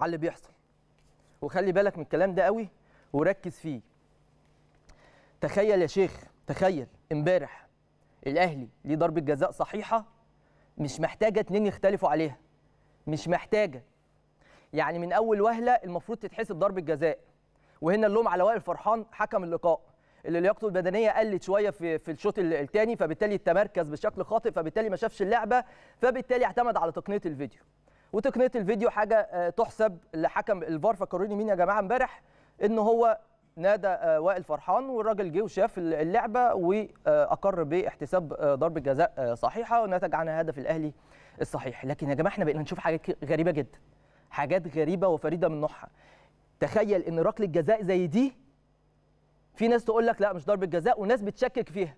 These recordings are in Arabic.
على اللي بيحصل وخلي بالك من الكلام ده قوي وركز فيه تخيل يا شيخ تخيل امبارح الاهلي ليه ضربه جزاء صحيحه مش محتاجه اتنين يختلفوا عليها مش محتاجه يعني من اول وهله المفروض تتحسب ضربه جزاء وهنا اللوم على وائل فرحان حكم اللقاء اللي لياقته البدنيه قلت شويه في في الشوط الثاني فبالتالي تمركز بشكل خاطئ فبالتالي ما شافش اللعبه فبالتالي اعتمد على تقنيه الفيديو وتقنيه الفيديو حاجه آه، تحسب لحكم الفار فكروني مين يا جماعه امبارح ان هو نادى آه، وائل فرحان والراجل جه وشاف اللعبه واقر باحتساب آه، ضربه جزاء صحيحه ونتج عنها هدف الاهلي الصحيح لكن يا جماعه احنا بقينا نشوف حاجات غريبه جدا حاجات غريبه وفريده من نوعها تخيل ان ركله جزاء زي دي في ناس تقول لك لا مش ضربه جزاء وناس بتشكك فيها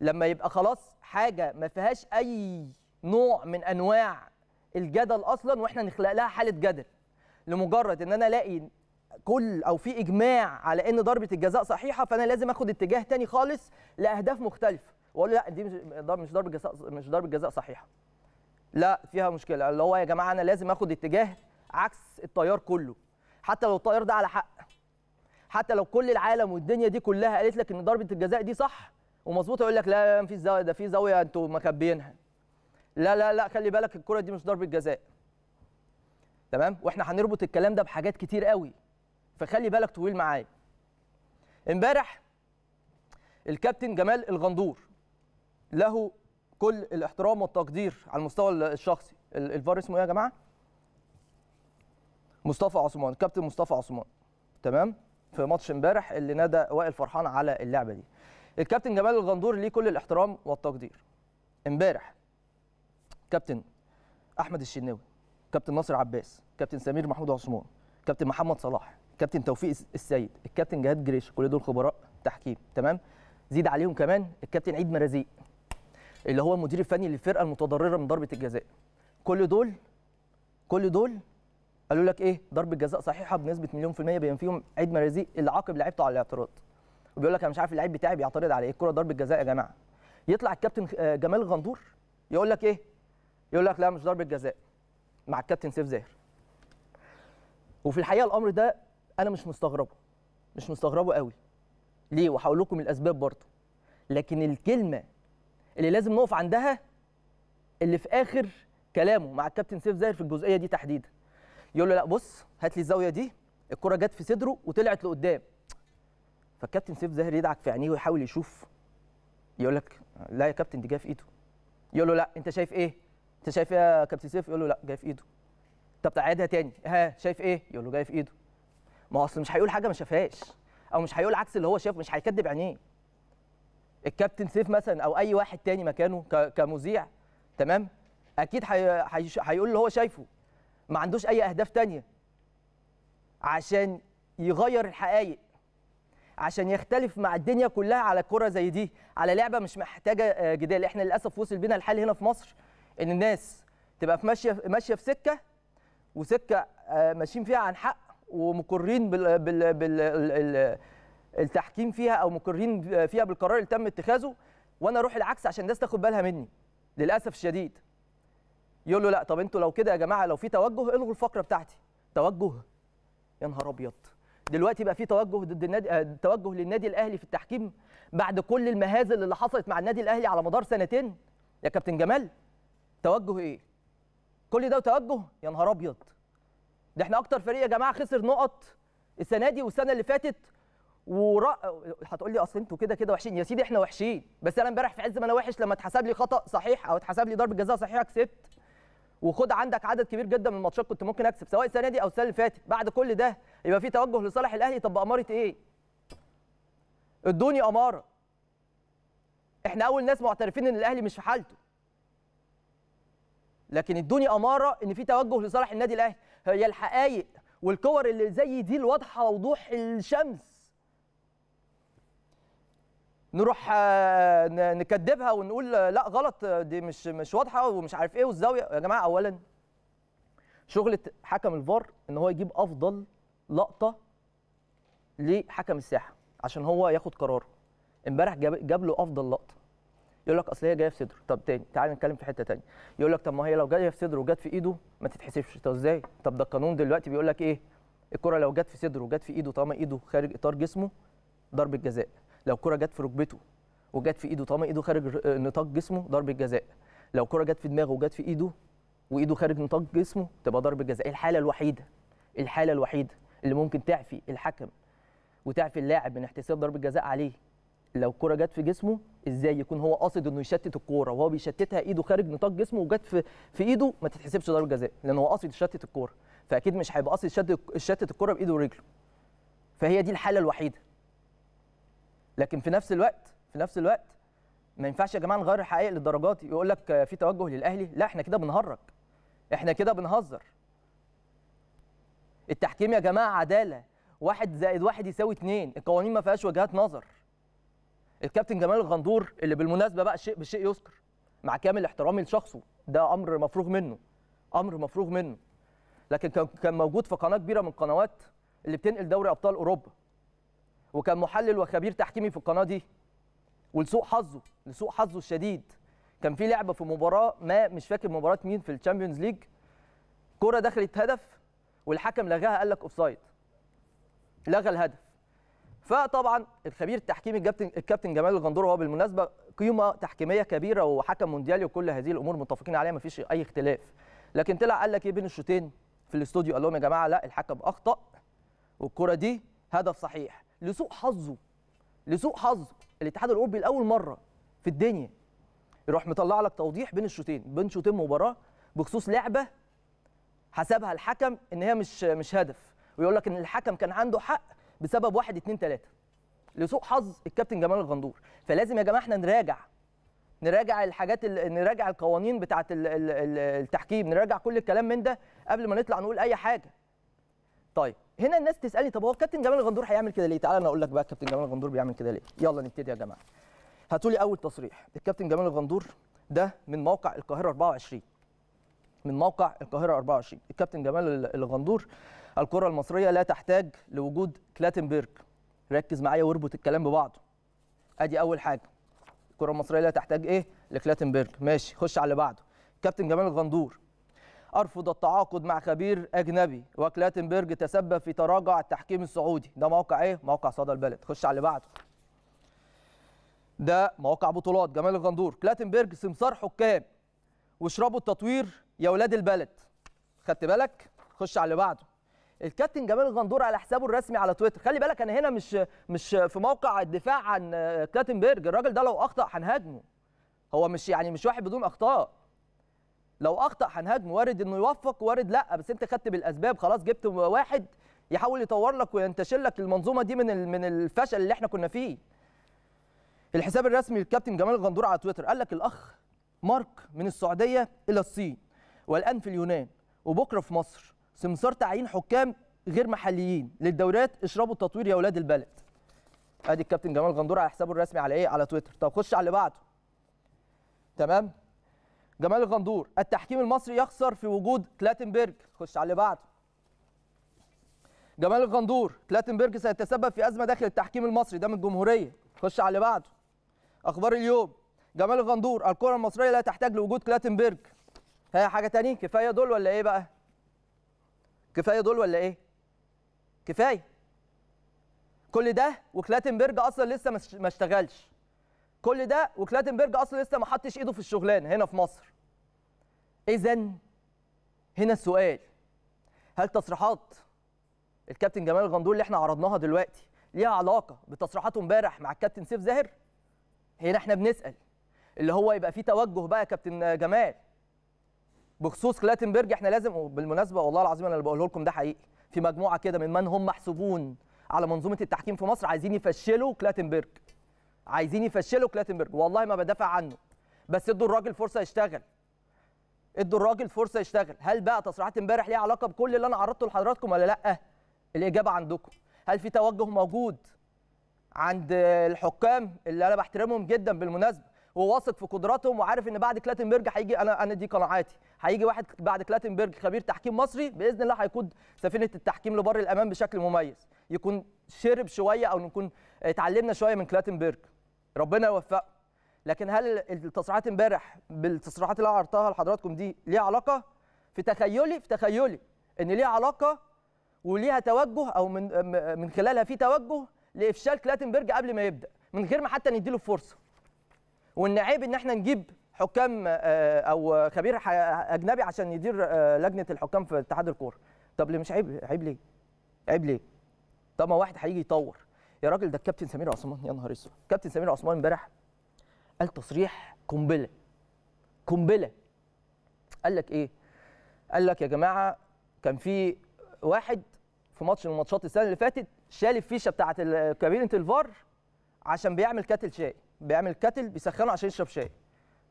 لما يبقى خلاص حاجه ما فيهاش اي نوع من انواع الجدل اصلا واحنا نخلق لها حاله جدل لمجرد ان انا الاقي كل او في اجماع على ان ضربه الجزاء صحيحه فانا لازم اخد اتجاه تاني خالص لاهداف مختلفه واقول لا دي مش ضربه جزاء مش ضربه جزاء صحيحه لا فيها مشكله اللي هو يا جماعه انا لازم اخد اتجاه عكس التيار كله حتى لو التيار ده على حق حتى لو كل العالم والدنيا دي كلها قالت لك ان ضربه الجزاء دي صح ومظبوط يقول لك لا ما فيش زاويه ده في زاويه انتوا مكبينها لا لا لا خلي بالك الكره دي مش ضربه جزاء تمام واحنا هنربط الكلام ده بحاجات كتير قوي فخلي بالك طويل معايا امبارح الكابتن جمال الغندور له كل الاحترام والتقدير على المستوى الشخصي الفار اسمه ايه يا جماعه مصطفى عثمان كابتن مصطفى عثمان تمام في ماتش امبارح اللي نادى وائل فرحان على اللعبه دي الكابتن جمال الغندور ليه كل الاحترام والتقدير امبارح كابتن احمد الشناوي كابتن ناصر عباس كابتن سمير محمود عثمان كابتن محمد صلاح كابتن توفيق السيد الكابتن جهاد جريش كل دول خبراء تحكيم تمام زيد عليهم كمان الكابتن عيد مرازيق اللي هو المدير الفني للفرقه المتضرره من ضربه الجزاء كل دول كل دول قالوا لك ايه ضربه جزاء صحيحه بنسبه مليون في الميه بين فيهم عيد مرازيق اللي عاقب لعيبته على الاعتراض وبيقول لك انا مش عارف اللعيب بتاعي بيعترض على ايه الكره ضربه جزاء يا جماعه يطلع الكابتن آه، جمال غندور يقول لك ايه يقول لك لا مش ضربه جزاء مع الكابتن سيف زاهر وفي الحقيقه الامر ده انا مش مستغربه مش مستغربه قوي ليه وهقول لكم الاسباب برضه لكن الكلمه اللي لازم نقف عندها اللي في اخر كلامه مع الكابتن سيف زاهر في الجزئيه دي تحديدا يقول له لا بص هات لي الزاويه دي الكره جت في صدره وطلعت لقدام فالكابتن سيف زاهر يدعك في عينيه ويحاول يشوف يقول لك لا يا كابتن دي جايه في ايده يقول له لا انت شايف ايه انت شايف ايه يا كابتن سيف يقول له لا جاي في ايده طب تعيدها تاني ها شايف ايه يقول له جاي في ايده ما هو اصل مش هيقول حاجه ما شافهاش او مش هيقول عكس اللي هو شافه مش هيكذب عينيه الكابتن سيف مثلا او اي واحد تاني مكانه كمذيع تمام اكيد هيقول اللي هو شايفه ما عندوش اي اهداف تانية عشان يغير الحقائق عشان يختلف مع الدنيا كلها على كره زي دي على لعبه مش محتاجه آه، جدال احنا للاسف وصل بينا الحال هنا في مصر ان الناس تبقى في ماشيه ماشيه في سكه وسكه آه، ماشيين فيها عن حق ومقرين بال, بال, بال التحكيم فيها او مقرين فيها بالقرار اللي تم اتخاذه وانا اروح العكس عشان الناس تاخد بالها مني للاسف الشديد يقول له لا طب انتوا لو كده يا جماعه لو في توجه الغوا الفقره بتاعتي توجه يا نهار ابيض دلوقتي بقى في توجه ضد النادي آه، توجه للنادي الاهلي في التحكيم بعد كل المهازل اللي حصلت مع النادي الاهلي على مدار سنتين يا كابتن جمال توجه ايه كل ده توجه يا نهار ابيض ده احنا اكتر فريق يا جماعه خسر نقط السنه دي والسنه اللي فاتت ورا هتقول لي اصل انتوا كده كده وحشين يا سيدي احنا وحشين بس انا امبارح في عز ما انا وحش لما اتحسب لي خطا صحيح او اتحسب لي ضربه جزاء صحيحه كسبت وخد عندك عدد كبير جدا من الماتشات كنت ممكن اكسب سواء السنه دي او السنه اللي فاتت بعد كل ده يبقى في توجه لصالح الاهلي طب اماره ايه ادوني اماره احنا اول ناس معترفين ان الاهلي مش في حالته لكن ادوني اماره ان في توجه لصالح النادي الاهلي هي الحقائق والكور اللي زي دي الواضحه وضوح الشمس نروح آه، نكدبها ونقول آه، لا غلط دي مش مش واضحه ومش عارف ايه والزاويه يا جماعه اولا شغله حكم الفار ان هو يجيب افضل لقطه لحكم الساحه عشان هو ياخد قراره امبارح جاب, له افضل لقطه يقول لك اصل هي جايه في صدره طب تاني تعال نتكلم في حته تانية يقول لك طب ما هي لو جايه في صدره وجت في ايده ما تتحسبش طب ازاي طب ده القانون دلوقتي بيقول لك ايه الكره لو جت في صدره وجت في ايده طالما ايده خارج اطار جسمه ضربه جزاء لو كره جت في ركبته وجت في ايده طالما ايده خارج نطاق جسمه ضربه جزاء لو كره جت في دماغه وجت في ايده وايده خارج نطاق جسمه تبقى ضربه جزاء إيه الحاله الوحيده إيه الحاله الوحيده اللي ممكن تعفي الحكم وتعفي اللاعب من احتساب ضربه جزاء عليه لو كرة جت في جسمه ازاي يكون هو قاصد انه يشتت الكوره وهو بيشتتها ايده خارج نطاق جسمه وجت في في ايده ما تتحسبش ضربه جزاء لان هو قاصد يشتت الكوره فاكيد مش هيبقى قاصد يشتت الكوره بايده ورجله فهي دي الحاله الوحيده لكن في نفس الوقت في نفس الوقت ما ينفعش يا جماعه نغير الحقائق للدرجات يقول لك في توجه للاهلي لا احنا كده بنهرج احنا كده بنهزر التحكيم يا جماعه عداله واحد زائد واحد يساوي اتنين القوانين ما فيهاش وجهات نظر الكابتن جمال الغندور اللي بالمناسبه بقى شيء بشيء يذكر مع كامل احترامي لشخصه ده امر مفروغ منه امر مفروغ منه لكن كان موجود في قناه كبيره من القنوات اللي بتنقل دوري ابطال اوروبا وكان محلل وخبير تحكيمي في القناه دي ولسوء حظه لسوء حظه الشديد كان في لعبه في مباراه ما مش فاكر مباراه مين في الشامبيونز ليج كره دخلت هدف والحكم لغاها قال لك اوفسايد لغى الهدف فطبعا الخبير التحكيمي الكابتن الكابتن جمال الغندور وهو بالمناسبه قيمه تحكيميه كبيره وحكم مونديالي وكل هذه الامور متفقين عليها ما فيش اي اختلاف لكن طلع قال لك ايه بين الشوطين في الاستوديو قال لهم يا جماعه لا الحكم اخطا والكره دي هدف صحيح لسوء حظه لسوء حظه الاتحاد الاوروبي لاول مره في الدنيا يروح مطلع لك توضيح بين الشوطين بين شوطين مباراه بخصوص لعبه حسبها الحكم ان هي مش مش هدف ويقول لك ان الحكم كان عنده حق بسبب واحد اتنين تلاته لسوء حظ الكابتن جمال الغندور فلازم يا جماعه احنا نراجع نراجع الحاجات نراجع القوانين بتاعه التحكيم نراجع كل الكلام من ده قبل ما نطلع نقول اي حاجه طيب هنا الناس تسالني طب هو الكابتن جمال الغندور هيعمل كده ليه تعالى انا اقول لك بقى الكابتن جمال الغندور بيعمل كده ليه يلا نبتدي يا جماعه هاتوا لي اول تصريح الكابتن جمال الغندور ده من موقع القاهره 24 من موقع القاهره 24 الكابتن جمال الغندور الكرة المصرية لا تحتاج لوجود كلاتنبرج ركز معايا واربط الكلام ببعضه ادي اول حاجة الكرة المصرية لا تحتاج ايه لكلاتنبرج ماشي خش على اللي بعده كابتن جمال الغندور ارفض التعاقد مع خبير اجنبي وكلاتنبرج تسبب في تراجع التحكيم السعودي ده موقع ايه موقع صدى البلد خش على اللي بعده ده موقع بطولات جمال الغندور كلاتنبرج سمسار حكام واشربوا التطوير يا ولاد البلد خدت بالك خش على اللي بعده الكابتن جمال الغندور على حسابه الرسمي على تويتر خلي بالك انا هنا مش مش في موقع الدفاع عن آه، كلاتنبرج الراجل ده لو اخطا هنهاجمه هو مش يعني مش واحد بدون اخطاء لو اخطا هنهاجمه وارد انه يوفق وارد لا بس انت خدت بالاسباب خلاص جبت واحد يحاول يطور لك وينتشل لك المنظومه دي من من الفشل اللي احنا كنا فيه الحساب الرسمي للكابتن جمال الغندور على تويتر قال لك الاخ مارك من السعوديه الى الصين والان في اليونان وبكره في مصر سمسار تعيين حكام غير محليين للدوريات اشربوا التطوير يا اولاد البلد ادي الكابتن جمال غندور على حسابه الرسمي على ايه على تويتر طب خش على اللي بعده تمام جمال الغندور التحكيم المصري يخسر في وجود كلاتنبرج خش على اللي بعده جمال الغندور كلاتنبرج سيتسبب في ازمه داخل التحكيم المصري ده من الجمهوريه خش على اللي بعده اخبار اليوم جمال الغندور الكره المصريه لا تحتاج لوجود كلاتنبرج هي حاجه تانية كفايه دول ولا ايه بقى كفايه دول ولا ايه؟ كفايه كل ده وكلاتنبرج اصلا لسه ما اشتغلش كل ده وكلاتنبرج اصلا لسه ما حطش ايده في الشغلانه هنا في مصر اذا هنا السؤال هل تصريحات الكابتن جمال غندور اللي احنا عرضناها دلوقتي ليها علاقه بتصريحاته امبارح مع الكابتن سيف زاهر هنا احنا بنسال اللي هو يبقى فيه توجه بقى يا كابتن جمال بخصوص كلاتنبرج احنا لازم بالمناسبه والله العظيم انا اللي بقوله لكم ده حقيقي في مجموعه كده من من هم محسوبون على منظومه التحكيم في مصر عايزين يفشلوا كلاتنبرج عايزين يفشلوا كلاتنبرج والله ما بدافع عنه بس ادوا الراجل فرصه يشتغل ادوا الراجل فرصه يشتغل هل بقى تصريحات امبارح ليها علاقه بكل اللي انا عرضته لحضراتكم ولا لا الاجابه عندكم هل في توجه موجود عند الحكام اللي انا بحترمهم جدا بالمناسبه وواثق في قدراتهم وعارف ان بعد كلاتنبرج هيجي انا انا دي قناعاتي هيجي واحد بعد كلاتنبرج خبير تحكيم مصري باذن الله هيقود سفينه التحكيم لبر الامان بشكل مميز يكون شرب شويه او نكون اتعلمنا شويه من كلاتنبرج ربنا يوفقه لكن هل التصريحات امبارح بالتصريحات اللي عرضتها لحضراتكم دي ليها علاقه في تخيلي في تخيلي ان ليها علاقه وليها توجه او من من خلالها في توجه لافشال كلاتنبرج قبل ما يبدا من غير ما حتى نديله فرصه وان عيب ان احنا نجيب حكام آه، آه، او خبير اجنبي عشان يدير آه، لجنه الحكام في اتحاد الكوره طب ليه مش عيب عيب ليه عيب ليه طب ما واحد هيجي يطور يا راجل ده الكابتن سمير عثمان يا نهار اسود كابتن سمير عثمان امبارح قال تصريح قنبله قنبله قال لك ايه قال لك يا جماعه كان في واحد في ماتش من ماتشات السنه اللي فاتت شال الفيشه بتاعه كابينه الفار عشان بيعمل كاتل شاي بيعمل كاتل بيسخنه عشان يشرب شاي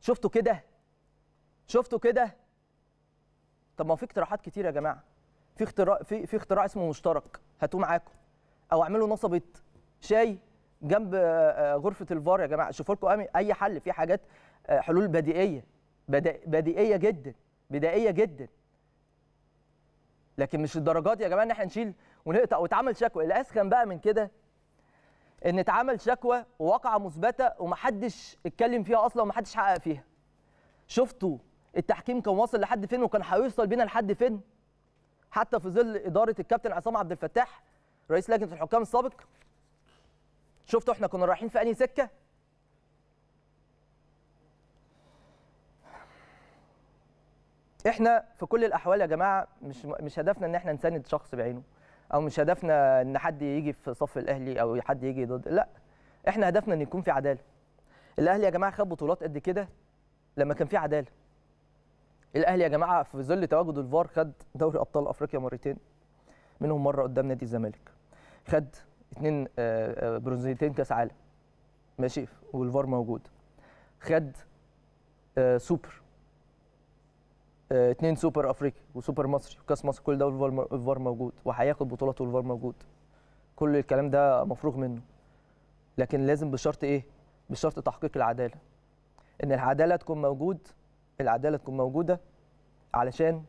شفتوا كده شفتوا كده طب ما في اقتراحات كتير يا جماعه في اختراع في في اختراع اسمه مشترك هاتوه معاكم او اعملوا نصبه شاي جنب آه، آه، غرفه الفار يا جماعه شوفوا لكم اي حل في حاجات آه، حلول بديئيه بديئيه جدا بدائيه جدا لكن مش الدرجات يا جماعه ان احنا نشيل ونقطع واتعمل شكوى الاسخن بقى من كده ان اتعمل شكوى وواقعه مثبته ومحدش اتكلم فيها اصلا ومحدش حقق فيها شفتوا التحكيم كان واصل لحد فين وكان هيوصل بينا لحد فين حتى في ظل اداره الكابتن عصام عبد الفتاح رئيس لجنه الحكام السابق شفتوا احنا كنا رايحين في انهي سكه احنا في كل الاحوال يا جماعه مش مش هدفنا ان احنا نساند شخص بعينه او مش هدفنا ان حد يجي في صف الاهلي او حد يجي ضد لا احنا هدفنا ان يكون في عداله الاهلي يا جماعه خد بطولات قد كده لما كان في عداله الاهلي يا جماعه في ظل تواجد الفار خد دوري ابطال افريقيا مرتين منهم مره قدام نادي الزمالك خد اتنين آه، آه، برونزيتين كاس عالم ماشي والفار موجود خد آه، سوبر اثنين آه، سوبر افريقي وسوبر مصري وكاس مصر كل ده والفار موجود وهياخد بطولات والفار موجود كل الكلام ده مفروغ منه لكن لازم بشرط ايه بشرط تحقيق العداله ان العداله تكون موجود العداله تكون موجوده علشان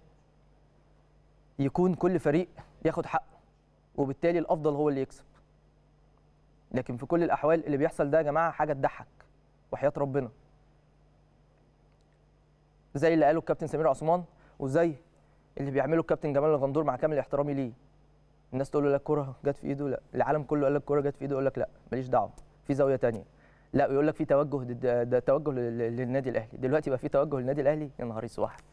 يكون كل فريق ياخد حقه وبالتالي الافضل هو اللي يكسب لكن في كل الاحوال اللي بيحصل ده يا جماعه حاجه تضحك وحياه ربنا زي اللي قاله الكابتن سمير عثمان وزي اللي بيعمله الكابتن جمال الغندور مع كامل احترامي ليه الناس تقول له لا الكوره جت في ايده لا العالم كله قال لك الكوره جت في ايده يقول لك لا ماليش دعوه في زاويه ثانيه لا ويقول لك في توجه ده توجه للنادي الاهلي دلوقتي بقى في توجه للنادي الاهلي يا نهار اسود